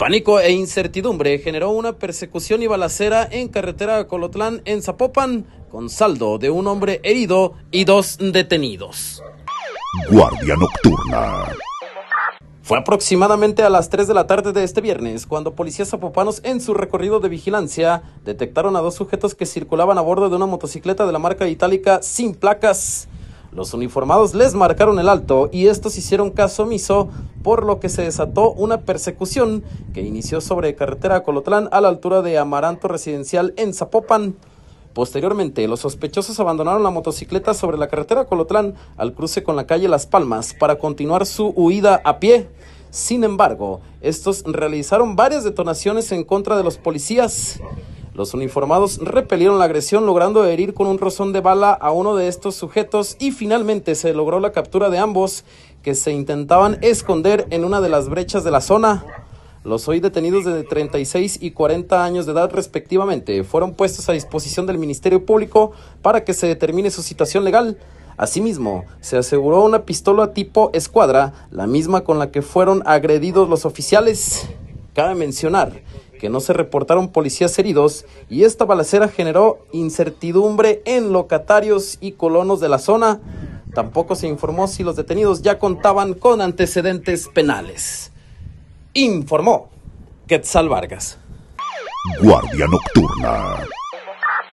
Pánico e incertidumbre generó una persecución y balacera en carretera Colotlán en Zapopan, con saldo de un hombre herido y dos detenidos. Guardia Nocturna. Fue aproximadamente a las 3 de la tarde de este viernes cuando policías zapopanos en su recorrido de vigilancia detectaron a dos sujetos que circulaban a bordo de una motocicleta de la marca itálica sin placas. Los uniformados les marcaron el alto y estos hicieron caso omiso por lo que se desató una persecución que inició sobre carretera Colotlán a la altura de Amaranto Residencial en Zapopan. Posteriormente, los sospechosos abandonaron la motocicleta sobre la carretera Colotlán al cruce con la calle Las Palmas para continuar su huida a pie. Sin embargo, estos realizaron varias detonaciones en contra de los policías. Los uniformados repelieron la agresión logrando herir con un rozón de bala a uno de estos sujetos y finalmente se logró la captura de ambos que se intentaban esconder en una de las brechas de la zona. Los hoy detenidos de 36 y 40 años de edad respectivamente fueron puestos a disposición del Ministerio Público para que se determine su situación legal. Asimismo, se aseguró una pistola tipo escuadra, la misma con la que fueron agredidos los oficiales. Cabe mencionar que no se reportaron policías heridos y esta balacera generó incertidumbre en locatarios y colonos de la zona. Tampoco se informó si los detenidos ya contaban con antecedentes penales. Informó Quetzal Vargas. Guardia Nocturna.